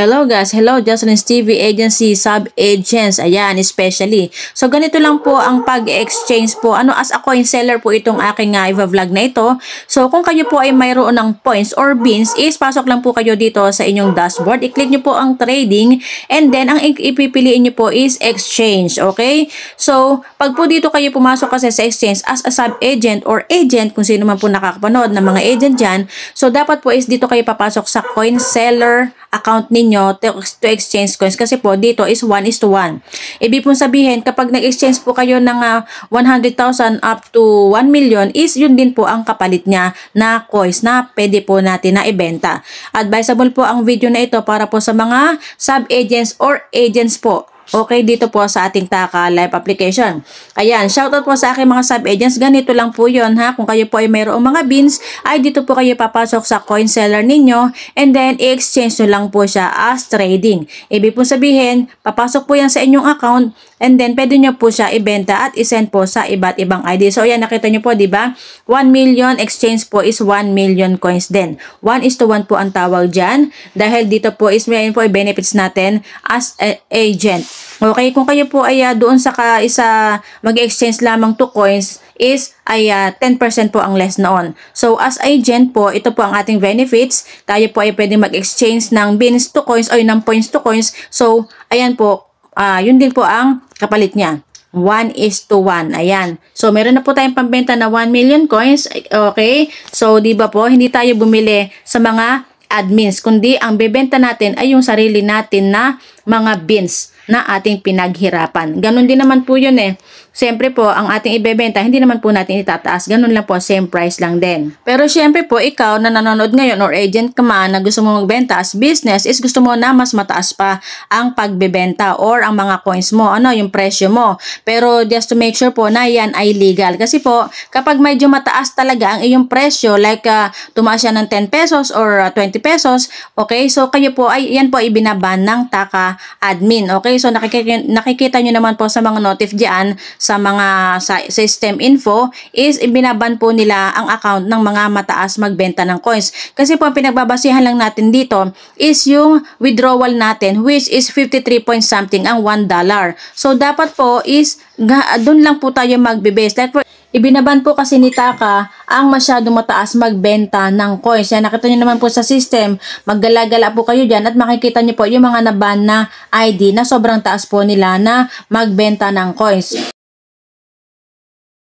Hello guys, hello Justin's TV Agency Sub-Agents, ayan, especially. So ganito lang po ang pag-exchange po. Ano, as a coin seller po itong aking uh, ah, i vlog na ito. So kung kayo po ay mayroon ng points or beans, is pasok lang po kayo dito sa inyong dashboard. I-click niyo po ang trading and then ang ipipiliin niyo po is exchange, okay? So pag po dito kayo pumasok kasi sa exchange as a sub-agent or agent, kung sino man po nakakapanood ng mga agent diyan, so dapat po is dito kayo papasok sa coin seller account ninyo ninyo to exchange coins kasi po dito is 1 is to 1. Ibig pong sabihin, kapag nag-exchange po kayo ng uh, ah, 100,000 up to 1 million is yun din po ang kapalit niya na coins na pwede po natin na ibenta. Advisable po ang video na ito para po sa mga sub-agents or agents po Okay, dito po sa ating Taka Live application. Ayan, shoutout po sa aking mga sub-agents. Ganito lang po yon ha. Kung kayo po ay mayroong mga bins, ay dito po kayo papasok sa coin seller ninyo and then i-exchange nyo lang po siya as trading. Ibig po sabihin, papasok po yan sa inyong account And then, pwede nyo po siya ibenta at isend po sa iba't ibang ID. So, ayan, nakita nyo po, di ba? 1 million exchange po is 1 million coins din. 1 is to 1 po ang tawag dyan. Dahil dito po is may po benefits natin as agent. Okay, kung kayo po ay ah, doon sa ka, isa mag-exchange lamang to coins is ay uh, ah, 10% po ang less noon. So as agent po, ito po ang ating benefits. Tayo po ay pwede mag-exchange ng beans to coins o ng points to coins. So ayan po, uh, yun din po ang kapalit niya. 1 is to 1. Ayan. So, meron na po tayong pambenta na 1 million coins. Okay? So, di ba po, hindi tayo bumili sa mga admins, kundi ang bebenta natin ay yung sarili natin na mga bins na ating pinaghirapan. Ganon din naman po yun eh. Siyempre po, ang ating ibebenta, hindi naman po natin itataas. Ganun lang po, same price lang din. Pero siyempre po, ikaw na nanonood ngayon or agent ka man na gusto mong magbenta as business is gusto mo na mas mataas pa ang pagbebenta or ang mga coins mo, ano, yung presyo mo. Pero just to make sure po na yan ay legal. Kasi po, kapag medyo mataas talaga ang iyong presyo, like uh, tumaas siya ng 10 pesos or uh, ah, 20 pesos, okay, so kayo po, ay, yan po ay binaban ng taka admin. Okay, so nakikita, nakikita nyo naman po sa mga notif dyan sa mga system info is ibinaban po nila ang account ng mga mataas magbenta ng coins. Kasi po ang pinagbabasihan lang natin dito is yung withdrawal natin which is 53 point something ang 1 dollar. So dapat po is doon lang po tayo magbe-base. Like for, ibinaban po kasi ni Taka ang masyado mataas magbenta ng coins. Yan, nakita nyo naman po sa system, maggalagala po kayo dyan at makikita nyo po yung mga naban na ID na sobrang taas po nila na magbenta ng coins.